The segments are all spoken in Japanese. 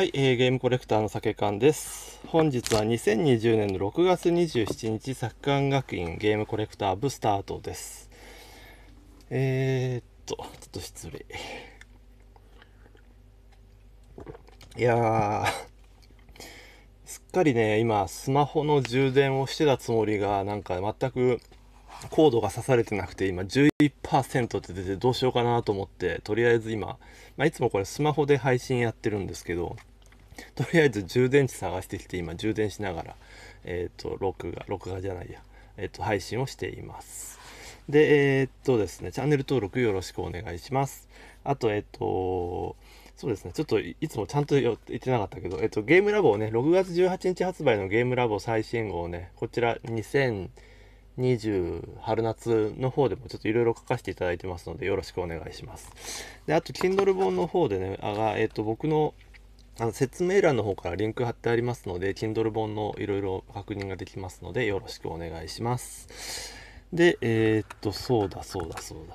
はい、えー、ゲームコレクターの酒缶です。本日は2020年の6月27日、作館学院ゲームコレクター部スタートです。えー、っと、ちょっと失礼。いやすっかりね、今、スマホの充電をしてたつもりが、なんか全くコードが刺されてなくて、今11%って出てどうしようかなと思って、とりあえず今、まあ、いつもこれスマホで配信やってるんですけど、とりあえず充電池探してきて今充電しながら、えっ、ー、と、録画、録画じゃないや、えっ、ー、と、配信をしています。で、えー、っとですね、チャンネル登録よろしくお願いします。あと、えっと、そうですね、ちょっといつもちゃんと言ってなかったけど、えっと、ゲームラボをね、6月18日発売のゲームラボ最新号をね、こちら2020春夏の方でもちょっといろいろ書かせていただいてますので、よろしくお願いします。で、あと、Kindle 本の方でね、あが、えっと、僕のあの説明欄の方からリンク貼ってありますので、Kindle 本のいろいろ確認ができますので、よろしくお願いします。で、えー、っと、そうだ、そうだ、そうだ。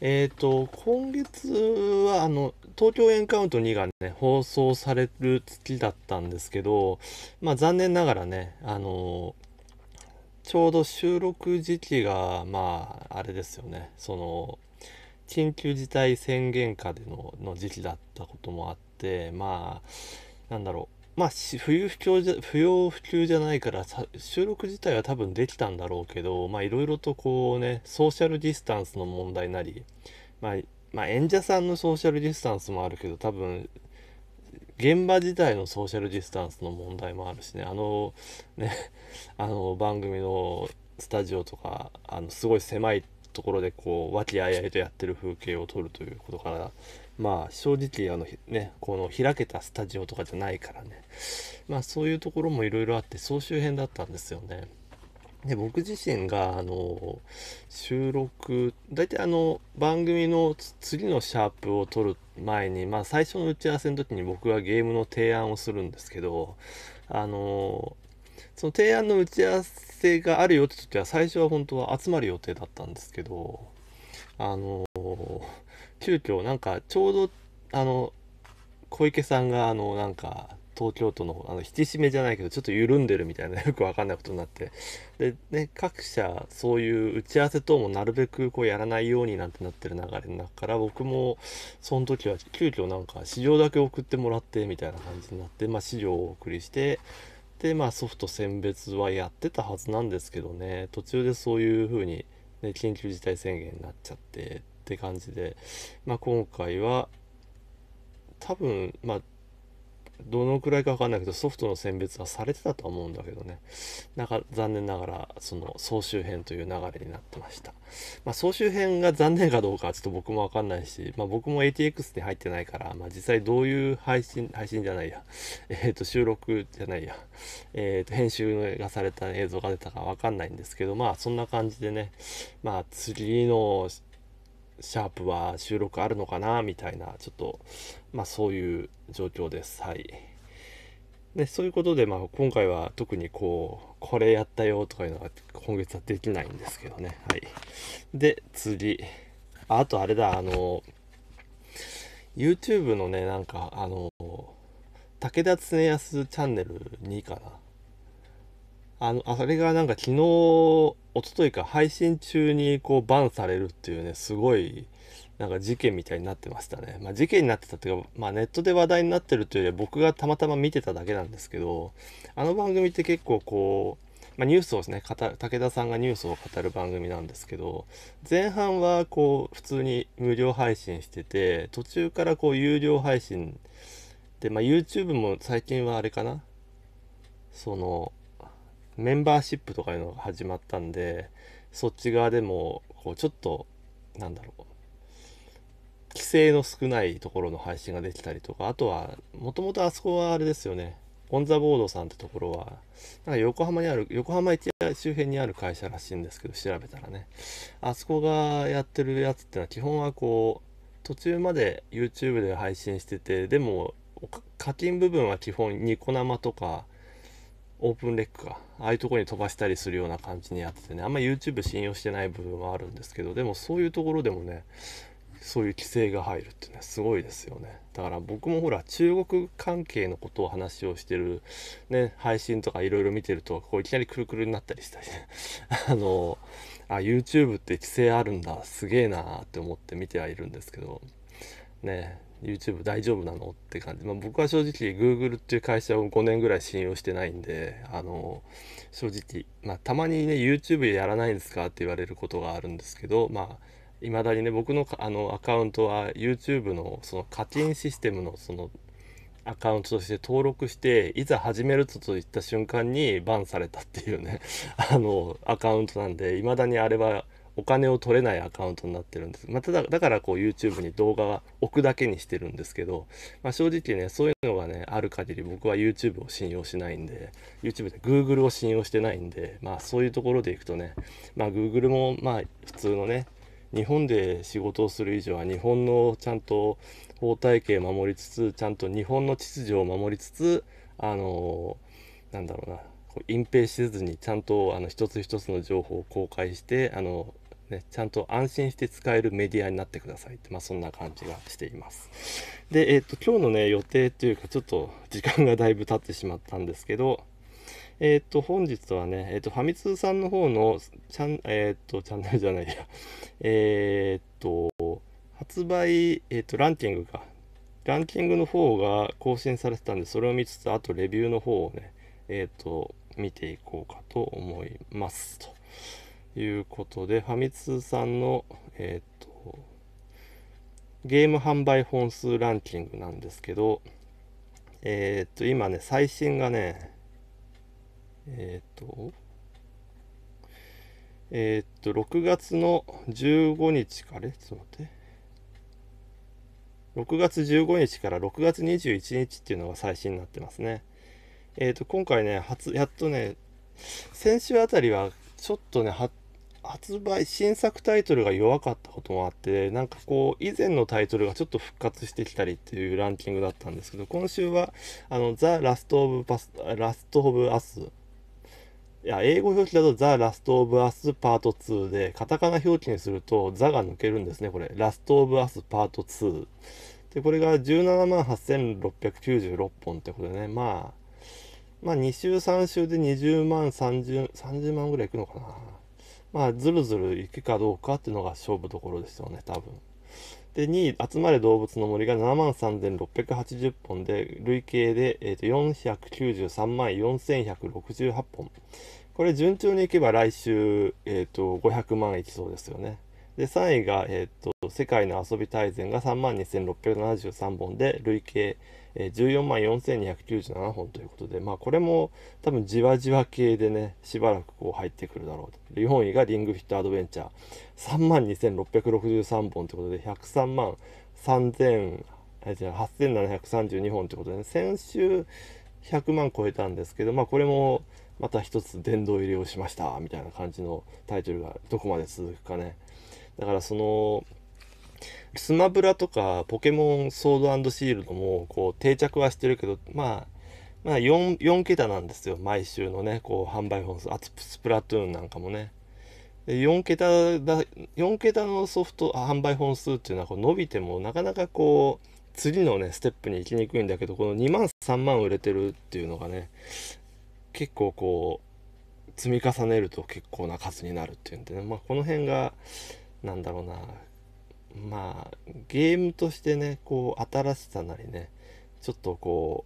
えっ、と、今月は、あの、東京エンカウント2がね、放送される月だったんですけど、まあ残念ながらね、あのちょうど収録時期が、まあ、あれですよね、その、緊急事態宣言下でのの時期だったこともあっってまあなんだろうまあ不要不急じゃ不要不急じゃないから収録自体は多分できたんだろうけどまあいろいろとこうねソーシャルディスタンスの問題なり、まあ、まあ演者さんのソーシャルディスタンスもあるけど多分現場自体のソーシャルディスタンスの問題もあるしねあのねあの番組のスタジオとかあのすごい狭いところでこう和気あいあいとやってる風景を撮るということからまあ正直あのねこの開けたスタジオとかじゃないからねまあそういうところもいろいろあって総集編だったんですよね。で僕自身があの収録大体あの番組の次のシャープを撮る前にまあ最初の打ち合わせの時に僕はゲームの提案をするんですけどあのその提案の打ち合わせがあるよって時は最初は本当は集まる予定だったんですけどあの急遽なんかちょうどあの小池さんがあのなんか東京都のあの引き締めじゃないけどちょっと緩んでるみたいな よく分かんないことになってで、ね、各社そういう打ち合わせ等もなるべくこうやらないようになんてなってる流れの中から僕もその時は急遽なんか市場だけ送ってもらってみたいな感じになって、まあ、資料をお送りしてで、まあ、ソフト選別はやってたはずなんですけどね途中でそういうふうに、ね、緊急事態宣言になっちゃってって感じで、まあ、今回は多分、まあ、どのくらいかわかんないけどソフトの選別はされてたと思うんだけどねなんか残念ながらその総集編という流れになってました、まあ、総集編が残念かどうかはちょっと僕もわかんないし、まあ、僕も ATX に入ってないから、まあ、実際どういう配信配信じゃないや えっ、ー、と収録じゃないやえっ、ー、と編集がされた映像が出たかわかんないんですけどまあそんな感じでねまあ釣りのシャープは収録あるのかなみたいな、ちょっと、まあそういう状況です。はい。で、そういうことで、まあ今回は特にこう、これやったよとかいうのは今月はできないんですけどね。はい。で、次。あとあれだ、あの、YouTube のね、なんか、あの、武田恒康チャンネル2かな。あの、あれがなんか昨日、一昨日か配信中にこうバンされるっていうね、すごい、なんか事件みたいになってましたね。まあ事件になってたっていうか、まあネットで話題になってるというよりは僕がたまたま見てただけなんですけど、あの番組って結構こう、まあ、ニュースをですね武田さんがニュースを語る番組なんですけど前半はこう普通に無料配信してて途中からこう有料配信で、まあ、YouTube も最近はあれかなそのメンバーシップとかいうのが始まったんでそっち側でもこうちょっとなんだろう規制の少ないところの配信ができたりとかあとはもともとあそこはあれですよねオン・ザ・ボードさんってところはなんか横浜にある横浜駅周辺にある会社らしいんですけど調べたらねあそこがやってるやつってのは基本はこう途中まで YouTube で配信しててでも課金部分は基本ニコ生とかオープンレックかああいうとこに飛ばしたりするような感じにやっててねあんま YouTube 信用してない部分はあるんですけどでもそういうところでもねそういう規制が入るってねすごいですよねだから僕もほら中国関係のことを話をしてるね配信とかいろいろ見てるとこういきなりくるくるになったりしたりね あのあ YouTube って規制あるんだすげえなーって思って見てはいるんですけどね YouTube 大丈夫なのって感じ、まあ、僕は正直 Google っていう会社を5年ぐらい信用してないんであの正直、まあ、たまにね YouTube やらないんですかって言われることがあるんですけどまあいまだにね僕のあのアカウントは YouTube のその課金システムのそのアカウントとして登録していざ始めるといった瞬間にバンされたっていうねあのアカウントなんでいまだにあれはお金を取れないアカウントになってるんです、まあ、ただだからこう YouTube に動画は置くだけにしてるんですけど、まあ、正直ねそういうのがねある限り僕は YouTube を信用しないんで YouTube で Google を信用してないんで、まあ、そういうところでいくとね、まあ、Google もまあ普通のね日本で仕事をする以上は日本のちゃんと法体系守りつつちゃんと日本の秩序を守りつつあのー、なんだろうな隠蔽せずにちゃんとあの一つ一つの情報を公開してあのね、ちゃんと安心して使えるメディアになってくださいって、まあ、そんな感じがしています。で、えっ、と、今日のね、予定というか、ちょっと時間がだいぶ経ってしまったんですけど、えっ、と、本日はね、えっ、と、ファミ通さんの方の、チャン、えっ、と、チャンネルじゃないや、えっと、発売、えっと、ランキングか、ランキングの方が更新されてたんで、それを見つつ、あとレビューの方をね、えっと、見ていこうかと思いますと。いうことで、ファミ通さんの、えっ、ー、と、ゲーム販売本数ランキングなんですけど、えっ、ー、と、今ね、最新がね、えっ、ー、と、えっと、6月の15日かね、ちょっと待って。6月15日から6月21日っていうのが最新になってますね。えっ、と、今回ね、初、やっとね、先週あたりはちょっとね、発発売新作タイトルが弱かったこともあってなんかこう以前のタイトルがちょっと復活してきたりっていうランキングだったんですけど今週はあのザ・ラスト・オブ・パスラスト・オブ・アスいや英語表記だとザ・ラスト・オブ・アスパート2でカタカナ表記にするとザが抜けるんですねこれラスト・オブ・アスパート2でこれが17万8696本ってことでねまあまあ2週3週で20万30 30万ぐらいいくのかなまあ、ずるずる行くかどうかっていうのが勝負どころですよね、多分。で、2位、集まれ動物の森が7万3680本で、累計で、えー、と493万4168本。これ順調にいけば来週、えーと、500万いきそうですよね。で、3位が、えーと世界の遊び大全が3万2673本で、累計14万4297本ということで、まあ、これも多分じわじわ系でね、しばらくこう入ってくるだろうと。日本位がリングフィットアドベンチャー、3万2663本ということで、103万3000、8732本ということで、ね、先週100万超えたんですけど、まあ、これもまた一つ殿堂入りをしましたみたいな感じのタイトルがどこまで続くかね。だからそのスマブラとかポケモンソードシールドもこう定着はしてるけど、まあ、まあ 4, 4桁なんですよ。毎週のね、こう販売本数。あとスプラトゥーンなんかもね。4桁だ、4桁のソフト、販売本数っていうのはこう伸びてもなかなかこう、次のね、ステップに行きにくいんだけど、この2万、3万売れてるっていうのがね、結構こう、積み重ねると結構な数になるっていうんでね、まあこの辺が、なんだろうな、まあゲームとしてねこう新しさなりねちょっとこ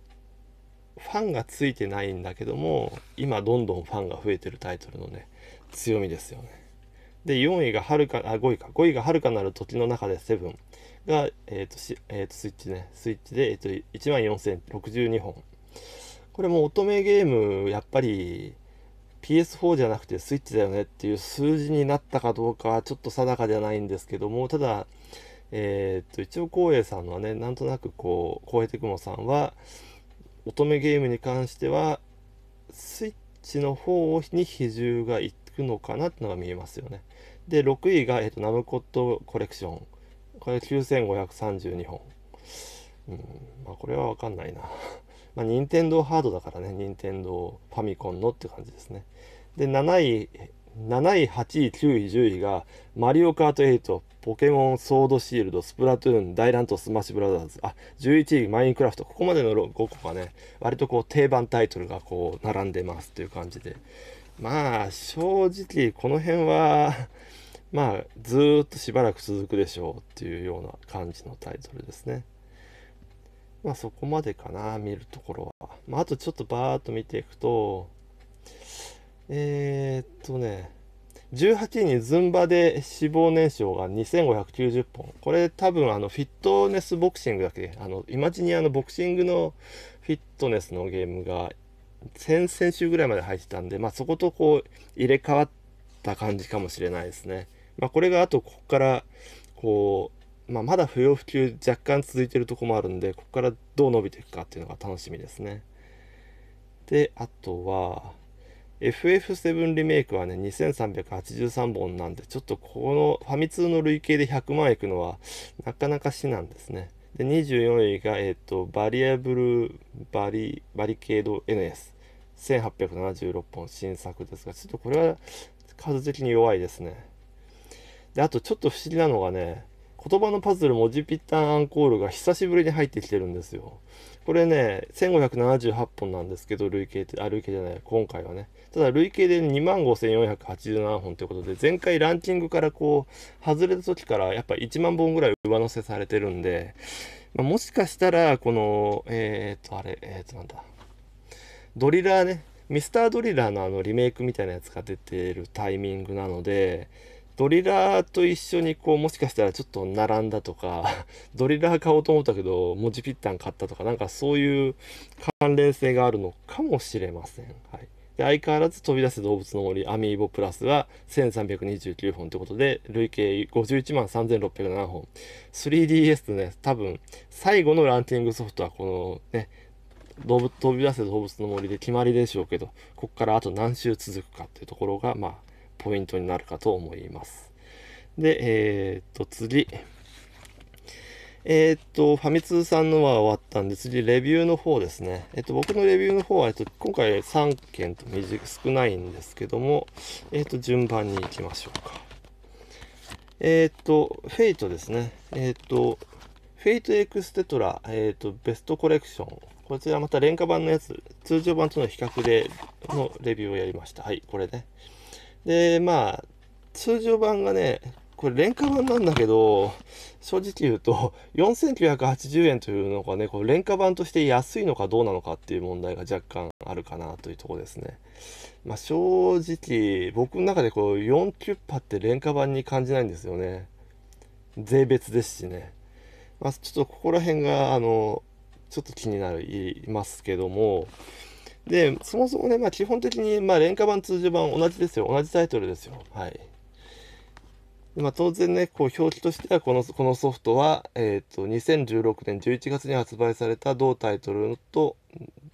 うファンがついてないんだけども今どんどんファンが増えてるタイトルのね強みですよね。で4位がはるかあ5位か5位がはるかなる時の中で7が、えーとしえー、とスイッチねスイッチで、えーと、1万4062本これも乙女ゲームやっぱり PS4 じゃなくてスイッチだよねっていう数字になったかどうかはちょっと定かじゃないんですけどもただ、えー、っと一応光栄さんはねなんとなくこう光栄テクモさんは乙女ゲームに関してはスイッチの方に比重がいくのかなってのが見えますよね。で6位が、えー、っとナムコットコレクションこれ9532本。うんまあ、これは分かんないな。まあ、任天堂ハードだからね、任天堂ファミコンのって感じですね。で7位7位8位9位10位が「マリオカート8」「ポケモンソードシールド」「スプラトゥーン」「大乱闘スマッシュブラザーズ」あ11位「マインクラフト」ここまでの5個がね割とこう定番タイトルがこう並んでますという感じでまあ正直この辺は まあずっとしばらく続くでしょうっていうような感じのタイトルですね。まあそこまでかな見るところは。まああとちょっとバーッと見ていくとえー、っとね、18位にズンバで死亡燃焼が2590本。これ多分あのフィットネスボクシングだけ、あの、イマジニアのボクシングのフィットネスのゲームが先々週ぐらいまで入ってたんで、まあ、そことこう入れ替わった感じかもしれないですね。まあ、これがあとここからこう、まあ、まだ不要不急若干続いてるとこもあるんでここからどう伸びていくかっていうのが楽しみですね。であとは FF7 リメイクはね、2383本なんで、ちょっとこのファミ通の累計で100万いくのは、なかなか至難ですね。で、24位が、えっ、ー、と、バリアブルバリ、バリケード NS。1876本新作ですが、ちょっとこれは数的に弱いですね。で、あとちょっと不思議なのがね、言葉のパズル文字ピッタンアンコールが久しぶりに入ってきてるんですよ。これね、1578本なんですけど、累計って、あ、累計じゃない、今回はね。ただ累計で2万5487本ということで、前回ランキングからこう、外れた時からやっぱ1万本ぐらい上乗せされてるんで、まあ、もしかしたら、この、えー、っと、あれ、えー、っと、なんだ、ドリラーね、ミスタードリラーのあのリメイクみたいなやつが出てるタイミングなので、ドリラーと一緒にこうもしかしたらちょっと並んだとか ドリラー買おうと思ったけど文字ぴったん買ったとかなんかそういう関連性があるのかもしれません。はい相変わらず飛び出す動物の森アミーボプラスは1329本ということで、累計51万3607本。3DS とね、多分、最後のランキングソフトはこのね、動物、飛び出せ動物の森で決まりでしょうけど、ここからあと何週続くかっていうところが、まあ、ポイントになるかと思います。で、えー、っと、次。えー、っと、ファミ通さんのは終わったんで、次、レビューの方ですね。えっと、僕のレビューの方は、えっと、今回3件と少ないんですけども、えっと、順番に行きましょうか。えっと、フェイトですね。えっと、フェイトエクステトラ、えっと、ベストコレクション。こちらまた廉価版のやつ、通常版との比較でのレビューをやりました。はい、これね。で、まあ、通常版がね、これ廉価版なんだけど、正直言うと、4980円というのがね、これ廉価版として安いのかどうなのかっていう問題が若干あるかなというとこですね。まあ、正直、僕の中でこう4キュッパって廉価版に感じないんですよね。税別ですしね。まあ、ちょっとここら辺が、あの、ちょっと気になりますけども、で、そもそもね、まあ、基本的に、まあ、廉価版、通常版同じですよ。同じタイトルですよ。はい。まあ、当然ね、こう表記としてはこのこのソフトは、えーと、2016年11月に発売された同タイトルと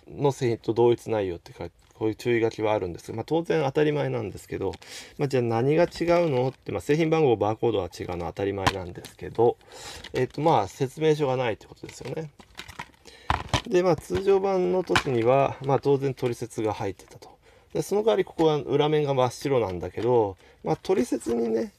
の製品と同一内容って書いてこういう注意書きはあるんですが、まあ、当然当たり前なんですけど、まあ、じゃあ何が違うのって、まあ、製品番号バーコードは違うのは当たり前なんですけど、えっ、ー、とまあ説明書がないってことですよね。でまあ通常版の時には、ま当然取説が入ってたと。でその代わりここは裏面が真っ白なんだけど、まあ、取説にね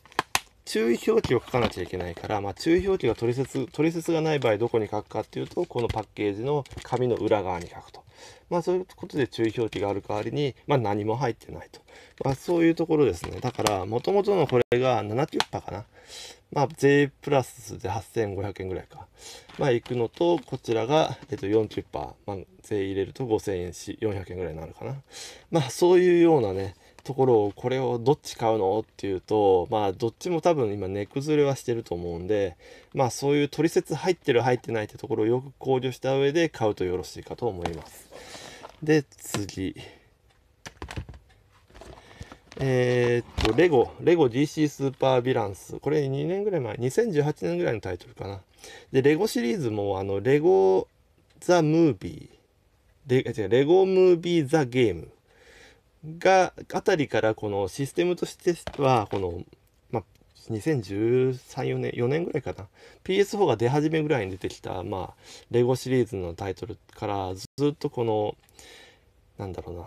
注意表記を書かなきゃいけないから、まあ、注意表記が取説、取説がない場合どこに書くかっていうと、このパッケージの紙の裏側に書くと。まあそういうことで注意表記がある代わりに、まあ、何も入ってないと。まあそういうところですね。だから、もともとのこれが70%かな。まあ税プラスで8500円ぐらいか。まあいくのと、こちらが、えっと40%、まあ税入れると5000円し、400円ぐらいになるかな。まあそういうようなね、ところをこれをどっち買うのっていうとまあどっちも多分今値崩れはしてると思うんでまあそういう取説入ってる入ってないってところをよく考慮した上で買うとよろしいかと思いますで次えー、っとレゴレゴ DC スーパーヴィランスこれ2年ぐらい前2018年ぐらいのタイトルかなでレゴシリーズもあのレゴザムービーレレゴムービーザゲームが、あたりからこのシステムとしては、この、まあ、2013、4年、4年ぐらいかな。PS4 が出始めぐらいに出てきた、まあ、レゴシリーズのタイトルからずっとこの、なんだろうな。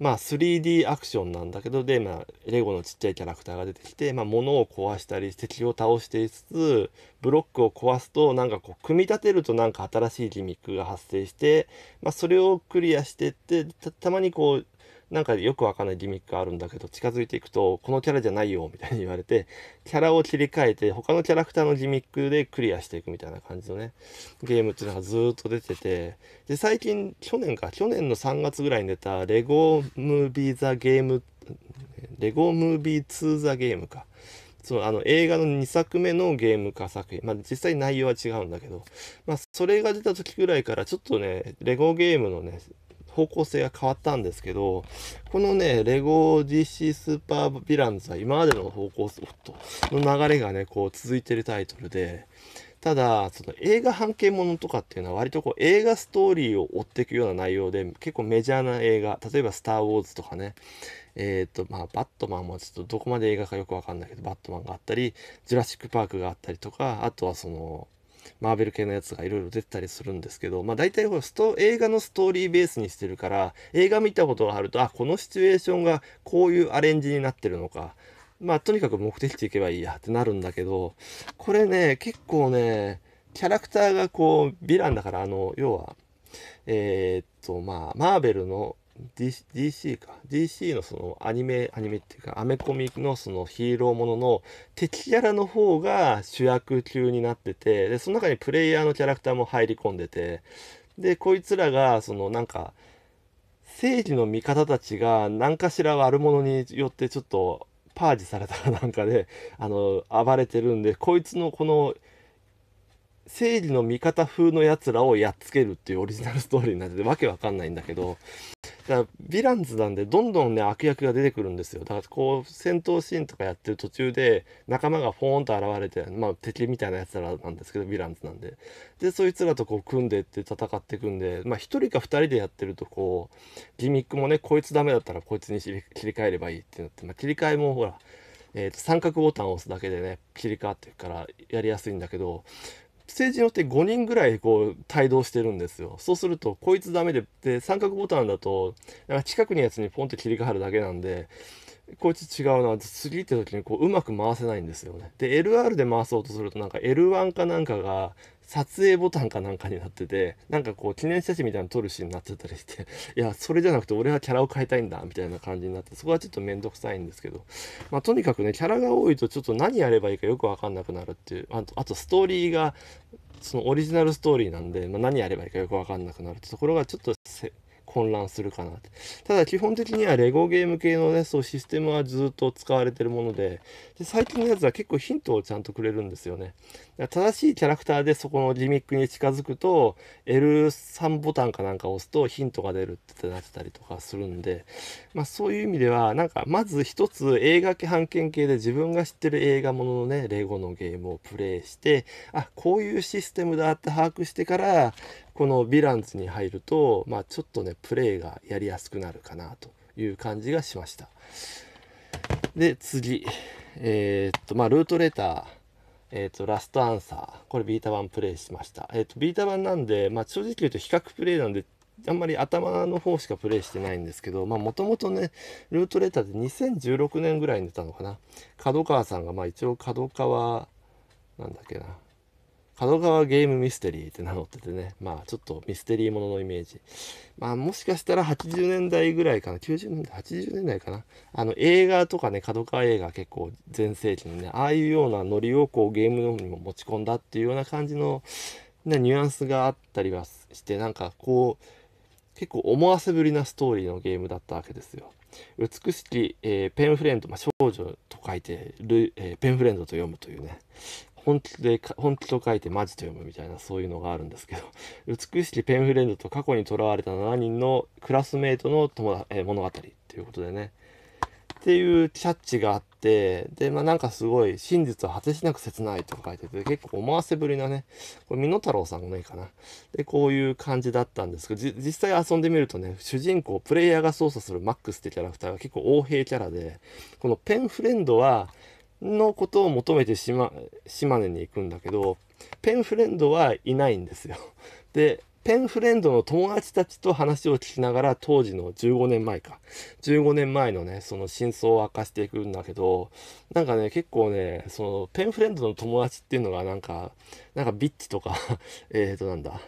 まあ 3D アクションなんだけどで、まあ、レゴのちっちゃいキャラクターが出てきて、まあ、物を壊したり敵を倒していつつブロックを壊すとなんかこう組み立てるとなんか新しいギミックが発生して、まあ、それをクリアしてってたまにこうなんかよくわかんないギミックあるんだけど、近づいていくと、このキャラじゃないよ、みたいに言われて、キャラを切り替えて、他のキャラクターのギミックでクリアしていくみたいな感じのね、ゲームっていうのがずっと出てて、で、最近、去年か、去年の3月ぐらいに出た、レゴムービーザゲーム、レゴムービーツーザゲームか。そのあの映画の2作目のゲーム化作品、まあ、実際内容は違うんだけど、まあ、それが出た時ぐらいからちょっとねレゴゲームのね方向性が変わったんですけど、このね、レゴ DC スーパーヴィランズは今までの方向の流れがね、こう続いてるタイトルで、ただ、その映画半径ものとかっていうのは割とこう映画ストーリーを追っていくような内容で結構メジャーな映画、例えばスターウォーズとかね、えっ、ー、と、まあ、バットマンもちょっとどこまで映画かよくわかんないけど、バットマンがあったり、ジュラシックパークがあったりとか、あとはその、マーベル系のやつがいろいろ出てたりするんですけど、まあ大体ほらスト映画のストーリーベースにしてるから、映画見たことがあると、あ、このシチュエーションがこういうアレンジになってるのか、まあとにかく目的地行けばいいやってなるんだけど、これね、結構ね、キャラクターがこう、ヴィランだから、あの、要は、えー、っと、まあ、マーベルの DC, か DC のそのアニメアニメっていうかアメコミのそのヒーローものの敵キャラの方が主役級になっててでその中にプレイヤーのキャラクターも入り込んでてでこいつらがそのなんか正義の味方たちが何かしら悪者によってちょっとパージされたらなんかで、あの暴れてるんでこいつのこの正義の味方風のやつらをやっつけるっていうオリジナルストーリーになっててわけわかんないんだけどだからヴィランズなんでどんどんね悪役が出てくるんですよだからこう戦闘シーンとかやってる途中で仲間がフォーンと現れてまあ敵みたいなやつらなんですけどヴィランズなんででそいつらとこう組んでって戦っていくんでまあ1人か2人でやってるとこうギミックもねこいつダメだったらこいつに切り替えればいいってなって、まあ、切り替えもほらえーと、三角ボタンを押すだけでね切り替わっていくからやりやすいんだけどステによって5人ぐらいこう帯同してるんですよそうするとこいつダメでで三角ボタンだとなんか近くのやつにポンって切り替わるだけなんでこいつ違うな次って時にこううまく回せないんですよねで LR で回そうとするとなんか L1 かなんかが撮影ボタンかなんかになっててなんかこう記念写真みたいなの撮るシーンになってたりしていやそれじゃなくて俺はキャラを変えたいんだみたいな感じになってそこはちょっと面倒くさいんですけど、まあ、とにかくねキャラが多いとちょっと何やればいいかよく分かんなくなるっていうあとあとストーリーがそのオリジナルストーリーなんで、まあ、何やればいいかよく分かんなくなるってところがちょっと混乱するかなってただ基本的にはレゴゲーム系のねそうシステムはずっと使われてるものでで最近のやつは結構ヒントをちゃんとくれるんですよね正しいキャラクターでそこのギミックに近づくと L3 ボタンかなんか押すとヒントが出るってなってたりとかするんで、まあ、そういう意味ではなんかまず一つ映画版権系で自分が知ってる映画もののねレゴのゲームをプレイしてあこういうシステムだって把握してからこのヴィランズに入ると、まあ、ちょっとねプレイがやりやすくなるかなという感じがしました。で次えー、っとまあルートレーターえっ、ー、と、ラストアンサー。これビータ版プレイしました。えっ、ー、と、ビータ版なんで、まあ、正直言うと比較プレイなんで、あんまり頭の方しかプレイしてないんですけど、まあ、もともとね、ルートレーターで2016年ぐらいに出たのかな。角川さんが、まあ、一応角川、なんだっけな。角川ゲームミステリーって名乗っててね、まあちょっとミステリーもののイメージ。まあもしかしたら80年代ぐらいかな、90年代、80年代かな。あの映画とかね、角川映画結構全盛期にね、ああいうようなノリをこうゲームのにも持ち込んだっていうような感じの、ね、ニュアンスがあったりはして、なんかこう、結構思わせぶりなストーリーのゲームだったわけですよ。美しき、えー、ペンフレンド、まあ、少女と書いてる、えー、ペンフレンドと読むというね、本気で、本気と書いてマジと読むみたいな、そういうのがあるんですけど、美しきペンフレンドと過去にとらわれた7人のクラスメイトの友え物語っていうことでね、っていうキャッチがあって、で、まあなんかすごい、真実は果てしなく切ないとか書いてて、結構思わせぶりなね、これ、美濃太郎さんのね、かな。で、こういう感じだったんですけど、実際遊んでみるとね、主人公、プレイヤーが操作するマックスってキャラクターが結構横柄キャラで、このペンフレンドは、のことを求めて島島根に行くんだけどペンフレンドはいないんですよ。でペンフレンドの友達たちと話を聞きながら当時の15年前か15年前のねその真相を明かしていくんだけどなんかね結構ねそのペンフレンドの友達っていうのがなんかなんかビッチとか えっとなんだ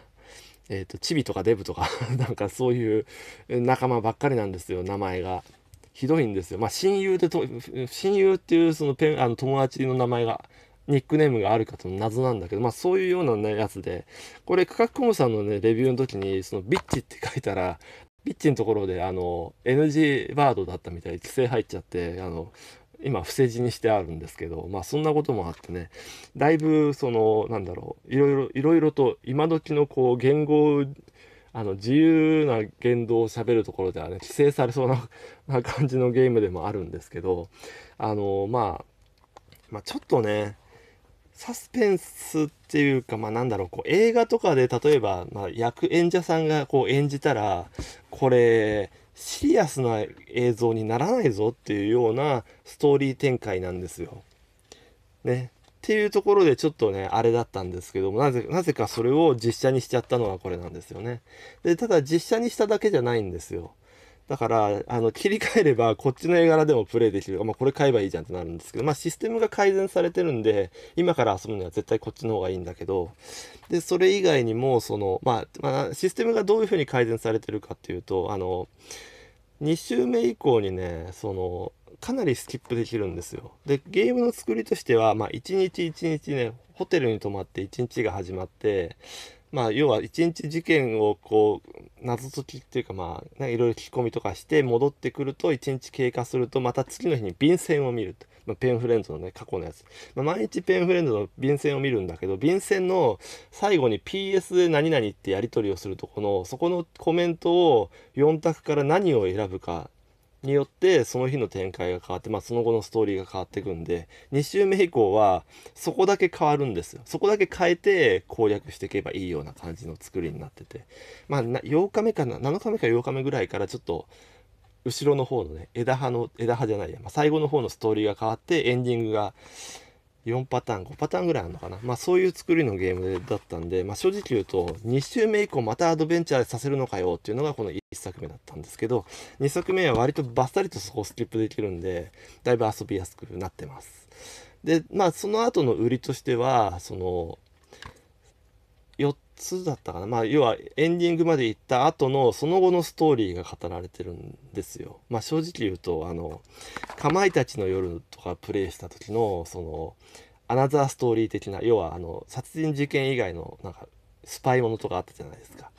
えっ、ー、とチビとかデブとか なんかそういう仲間ばっかりなんですよ名前が。ひどいんですよ。まあ、親友でと、親友っていうそのペン、あの友達の名前が、ニックネームがあるかと謎なんだけど、まあそういうような、ね、やつで、これ、カクコムさんのね、レビューの時に、そのビッチって書いたら、ビッチのところで、あの、NG ワードだったみたいに規制入っちゃって、あの、今、伏せ字にしてあるんですけど、まあそんなこともあってね、だいぶ、その、なんだろう、いろいろ、いろいろと、今時のこう、言語あの、自由な言動をしゃべるところではね、規制されそう な感じのゲームでもあるんですけど、あの、まあ、まあ、ちょっとね、サスペンスっていうか、まあ、なんだろう、こう映画とかで例えば、まあ、役演者さんがこう演じたら、これ、シリアスな映像にならないぞっていうようなストーリー展開なんですよ。ね。っていうところでちょっとね、あれだったんですけども、なぜ、なぜかそれを実写にしちゃったのはこれなんですよね。で、ただ実写にしただけじゃないんですよ。だから、あの、切り替えれば、こっちの絵柄でもプレイできる。まあ、これ買えばいいじゃんってなるんですけど、まあ、システムが改善されてるんで、今から遊ぶには絶対こっちの方がいいんだけど、で、それ以外にも、その、まあ、まあ、システムがどういうふうに改善されてるかっていうと、あの、2週目以降にね、その、かなりスキップできるんですよ。で、ゲームの作りとしては、まあ、一日一日ね、ホテルに泊まって一日が始まって、まあ、要は一日事件をこう、謎解きっていうかまあ、ね、いろいろ聞き込みとかして戻ってくると一日経過するとまた次の日に便箋を見ると。まあ、ペンフレンドのね、過去のやつ。まあ、毎日ペンフレンドの便箋を見るんだけど、便箋の最後に PS で何々ってやり取りをするとこの、そこのコメントを4択から何を選ぶかによってその日の展開が変わって、まあ、その後のストーリーが変わっていくんで2週目以降はそこだけ変わるんですよそこだけ変えて攻略していけばいいような感じの作りになっててまあ8日目かな7日目か8日目ぐらいからちょっと後ろの方のね枝葉の枝葉じゃないや、まあ、最後の方のストーリーが変わってエンディングが4パターン、5パターンぐらいあるのかな。まあそういう作りのゲームだったんで、まあ正直言うと、2周目以降またアドベンチャーさせるのかよっていうのがこの1作目だったんですけど、2作目は割とバッサリとそこスキップできるんで、だいぶ遊びやすくなってます。で、まあその後の売りとしては、その、4つだったかなまあ要はエンディングまで行った後のその後のストーリーが語られてるんですよ。まあ正直言うとあの「かまいたちの夜」とかプレイした時のそのアナザーストーリー的な要はあの殺人事件以外のなんかスパイものとかあったじゃないですか。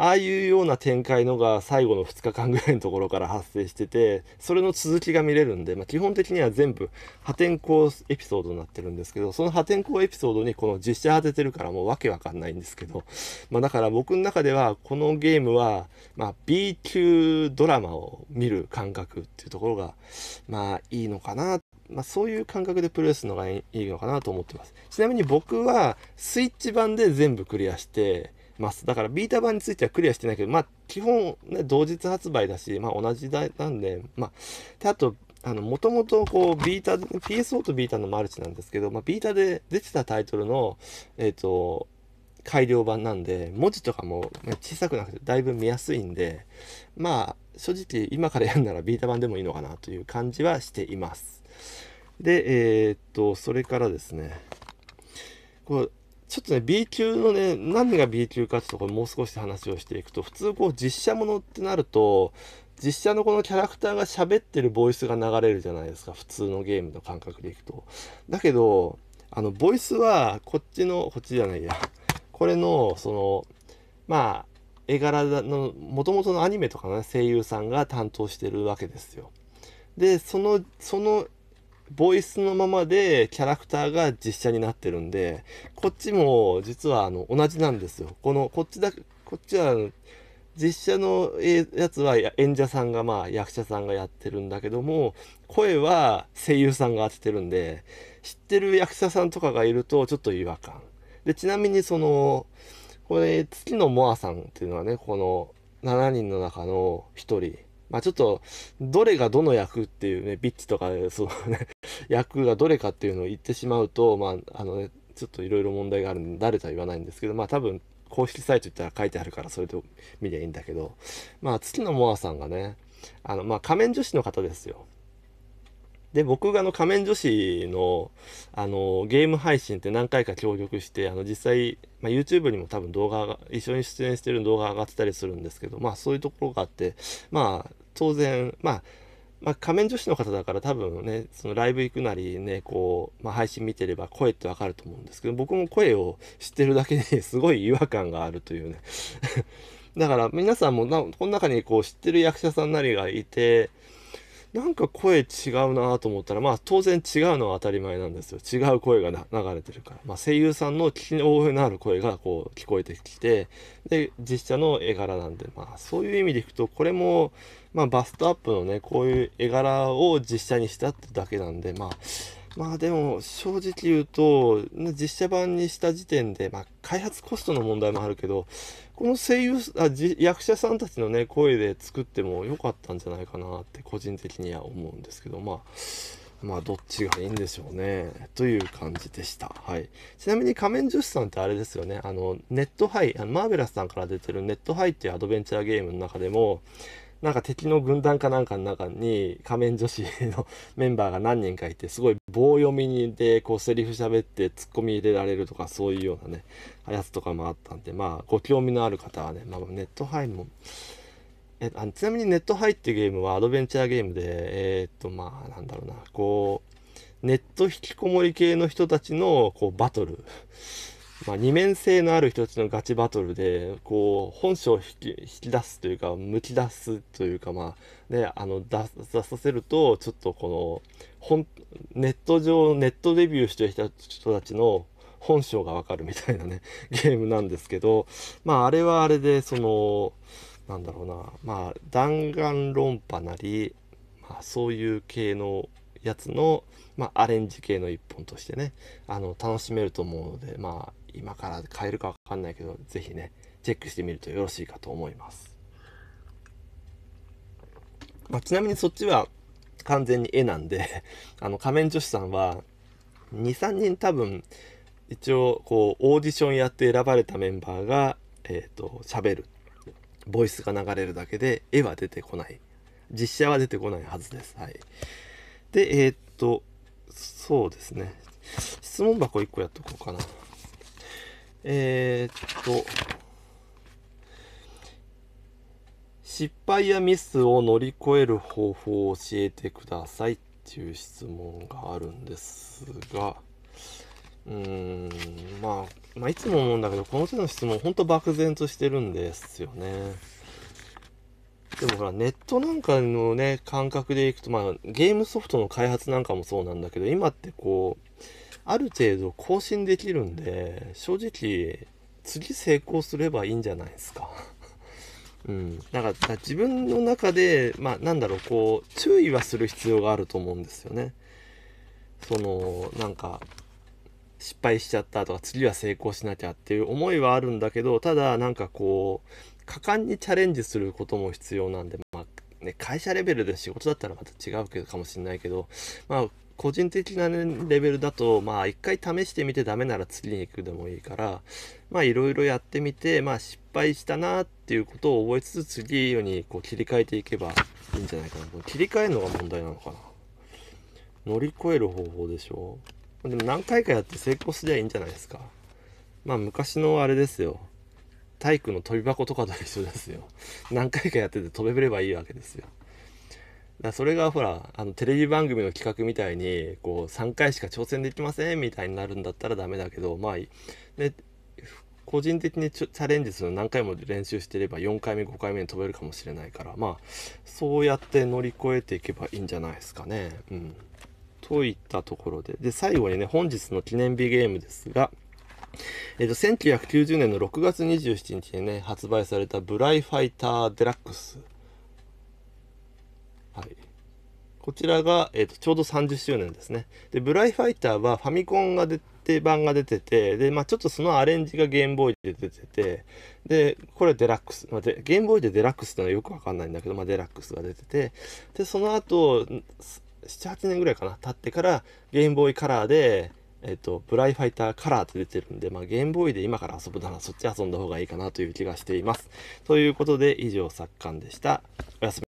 ああいうような展開のが最後の2日間ぐらいのところから発生してて、それの続きが見れるんで、まあ、基本的には全部破天荒エピソードになってるんですけど、その破天荒エピソードにこの実写当ててるからもうわけわかんないんですけど、まあ、だから僕の中ではこのゲームは、ま B 級ドラマを見る感覚っていうところが、まあいいのかなまあ、そういう感覚でプレイするのがいいのかなと思ってます。ちなみに僕はスイッチ版で全部クリアして、ます。だからビータ版についてはクリアしてないけど、まあ、基本、ね、同日発売だし、まあ、同じだなんで、まあ、であと、あの、もともとこう、ビータ、PSO とビータのマルチなんですけど、まあ、ビータで出てたタイトルの、えっ、ー、と、改良版なんで、文字とかも小さくなくてだいぶ見やすいんで、まあ、正直今からやるならビータ版でもいいのかなという感じはしています。で、えー、っと、それからですね、こちょっとね、B 級のね、何が B 級かってところもう少し話をしていくと、普通こう実写ものってなると、実写のこのキャラクターが喋ってるボイスが流れるじゃないですか、普通のゲームの感覚でいくと。だけど、あの、ボイスは、こっちの、こっちじゃないや、これの、その、まあ、絵柄の、もともとのアニメとかの、ね、声優さんが担当してるわけですよ。で、その、そのボイスのままでキャラクターが実写になってるんで、こっちも実はあの同じなんですよ。この、こっちだ、こっちは実写のやつは演者さんがまあ役者さんがやってるんだけども、声は声優さんが当ててるんで、知ってる役者さんとかがいるとちょっと違和感。で、ちなみにその、これ、月野モアさんっていうのはね、この7人の中の1人。まあちょっと、どれがどの役っていうね、ビッチとか、そのね、役がどれかっていうのを言ってしまうと、まああのね、ちょっといろいろ問題があるんで、誰とは言わないんですけど、まあ多分、公式サイト行ったら書いてあるからそれで見りゃいいんだけど、まあ月野モアさんがね、あの、まあ仮面女子の方ですよ。で、僕があの仮面女子の、あの、ゲーム配信って何回か協力して、あの、実際、まあ、YouTube にも多分動画が、一緒に出演してる動画上がってたりするんですけど、まあそういうところがあって、まあ、当然、まあ、まあ、仮面女子の方だから多分ねそのライブ行くなりねこう、まあ、配信見てれば声ってわかると思うんですけど僕も声を知ってるだけで すごい違和感があるというね だから皆さんもなこの中にこう知ってる役者さんなりがいてなんか声違うなと思ったら、まあ当然違うのは当たり前なんですよ。違う声が流れてるから。まあ声優さんの聞き応えのある声がこう聞こえてきて、で、実写の絵柄なんで、まあそういう意味でいくと、これも、まあバストアップのね、こういう絵柄を実写にしたってだけなんで、まあ、まあでも正直言うと実写版にした時点で、まあ、開発コストの問題もあるけどこの声優あ役者さんたちのね声で作っても良かったんじゃないかなって個人的には思うんですけどまあまあどっちがいいんでしょうねという感じでした、はい、ちなみに仮面女子さんってあれですよねあのネットハイあのマーベラスさんから出てるネットハイっていうアドベンチャーゲームの中でもなんか敵の軍団かなんかの中に仮面女子の メンバーが何人かいてすごい棒読みでこうセリフ喋ってツッコミ入れられるとかそういうようなねやつとかもあったんでまあご興味のある方はね、まあ、ネットハイもえあちなみにネットハイっていうゲームはアドベンチャーゲームでえー、っとまあなんだろうなこうネット引きこもり系の人たちのこうバトルまあ、二面性のある人たちのガチバトルでこう本性を引き引き出すというかむき出すというかまあねあの出出させるとちょっとこの本ネット上ネットデビューしてた人たちの本性がわかるみたいなね ゲームなんですけどまああれはあれでそのなんだろうなまあ弾丸論破なり、まあ、そういう系のやつの、まあ、アレンジ系の一本としてねあの楽しめると思うのでまあ今から買えるか分かんないけど是非ねチェックしてみるとよろしいかと思います、まあ、ちなみにそっちは完全に絵なんで あの仮面女子さんは23人多分一応こうオーディションやって選ばれたメンバーがえっ、ー、と喋るボイスが流れるだけで絵は出てこない実写は出てこないはずですはいで、えー、っと、そうですね。質問箱1個やっとこうかな。えー、っと、失敗やミスを乗り越える方法を教えてくださいっていう質問があるんですが、うーん、まあ、まあ、いつも思うんだけど、この手の質問、ほんと漠然としてるんですよね。でもほら、ネットなんかのね、感覚でいくと、まあ、ゲームソフトの開発なんかもそうなんだけど、今ってこう、ある程度更新できるんで、正直、次成功すればいいんじゃないですか。うん。なんか、自分の中で、まあ、なんだろう、こう、注意はする必要があると思うんですよね。その、なんか、失敗しちゃったとか、次は成功しなきゃっていう思いはあるんだけど、ただ、なんかこう、果敢にチャレンジすることも必要なんで、まあね、会社レベルで仕事だったらまた違うけどかもしれないけど、まあ、個人的な、ね、レベルだと、まあ、一回試してみてダメなら釣りに行くでもいいから、まあ、いろいろやってみて、まあ、失敗したなっていうことを覚えつつ、次にこう切り替えていけばいいんじゃないかな。切り替えるのが問題なのかな。乗り越える方法でしょでも何回かやって成功すりゃいいんじゃないですか。まあ、昔のあれですよ。体育の飛び箱とかと一緒ですよ。何回かやってて飛べればいいわけですよ。だそれがほらあのテレビ番組の企画みたいにこう3回しか挑戦できませんみたいになるんだったらダメだけどまあね、個人的にチャレンジするの何回も練習してれば4回目5回目に飛べるかもしれないからまあそうやって乗り越えていけばいいんじゃないですかね。うん、といったところでで最後にね本日の記念日ゲームですが。えっ、と、1990年の6月27日にね、発売されたブライファイターデラックス。はい。こちらが、えっと、とちょうど30周年ですね。で、ブライファイターはファミコンが出て、版が出てて、で、まあちょっとそのアレンジがゲームボーイで出てて、で、これはデラックス。まあ、でゲームボーイでデラックスってのはよくわかんないんだけど、まあデラックスが出てて、で、その後、7、8年ぐらいかな、経ってから、ゲームボーイカラーで、えっと、プライファイターカラーって出てるんで、まあ、ゲームボーイで今から遊ぶならそっち遊んだ方がいいかなという気がしています。ということで、以上、作館でした。おやすみ。